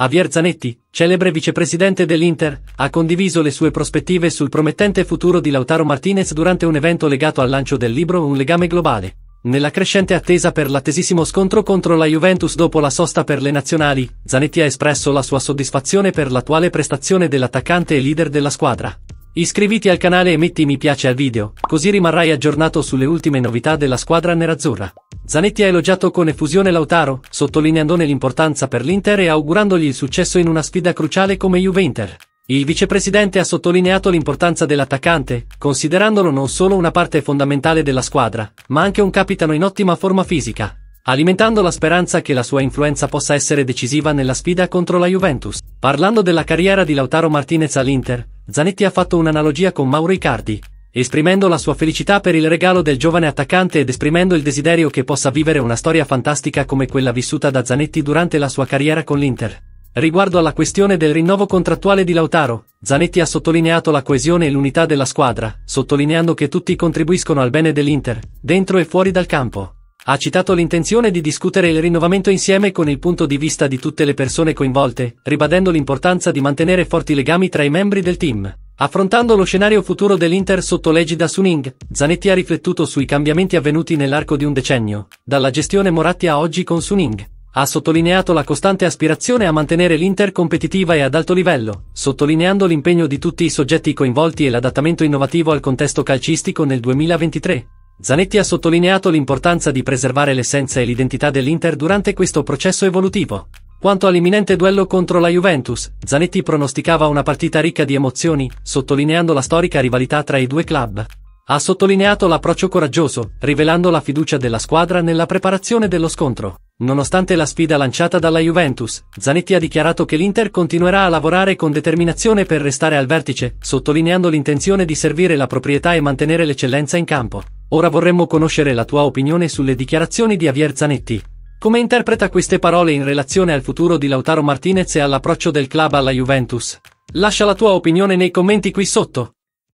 Javier Zanetti, celebre vicepresidente dell'Inter, ha condiviso le sue prospettive sul promettente futuro di Lautaro Martinez durante un evento legato al lancio del libro Un legame globale. Nella crescente attesa per l'attesissimo scontro contro la Juventus dopo la sosta per le nazionali, Zanetti ha espresso la sua soddisfazione per l'attuale prestazione dell'attaccante e leader della squadra. Iscriviti al canale e metti mi piace al video, così rimarrai aggiornato sulle ultime novità della squadra nerazzurra. Zanetti ha elogiato con effusione Lautaro, sottolineandone l'importanza per l'Inter e augurandogli il successo in una sfida cruciale come Juve-Inter. Il vicepresidente ha sottolineato l'importanza dell'attaccante, considerandolo non solo una parte fondamentale della squadra, ma anche un capitano in ottima forma fisica, alimentando la speranza che la sua influenza possa essere decisiva nella sfida contro la Juventus. Parlando della carriera di Lautaro Martinez all'Inter, Zanetti ha fatto un'analogia con Mauro Icardi, esprimendo la sua felicità per il regalo del giovane attaccante ed esprimendo il desiderio che possa vivere una storia fantastica come quella vissuta da Zanetti durante la sua carriera con l'Inter. Riguardo alla questione del rinnovo contrattuale di Lautaro, Zanetti ha sottolineato la coesione e l'unità della squadra, sottolineando che tutti contribuiscono al bene dell'Inter, dentro e fuori dal campo. Ha citato l'intenzione di discutere il rinnovamento insieme con il punto di vista di tutte le persone coinvolte, ribadendo l'importanza di mantenere forti legami tra i membri del team. Affrontando lo scenario futuro dell'Inter sotto l'egida Suning, Zanetti ha riflettuto sui cambiamenti avvenuti nell'arco di un decennio, dalla gestione Moratti a oggi con Suning. Ha sottolineato la costante aspirazione a mantenere l'Inter competitiva e ad alto livello, sottolineando l'impegno di tutti i soggetti coinvolti e l'adattamento innovativo al contesto calcistico nel 2023. Zanetti ha sottolineato l'importanza di preservare l'essenza e l'identità dell'Inter durante questo processo evolutivo. Quanto all'imminente duello contro la Juventus, Zanetti pronosticava una partita ricca di emozioni, sottolineando la storica rivalità tra i due club. Ha sottolineato l'approccio coraggioso, rivelando la fiducia della squadra nella preparazione dello scontro. Nonostante la sfida lanciata dalla Juventus, Zanetti ha dichiarato che l'Inter continuerà a lavorare con determinazione per restare al vertice, sottolineando l'intenzione di servire la proprietà e mantenere l'eccellenza in campo. Ora vorremmo conoscere la tua opinione sulle dichiarazioni di Javier Zanetti. Come interpreta queste parole in relazione al futuro di Lautaro Martinez e all'approccio del club alla Juventus? Lascia la tua opinione nei commenti qui sotto.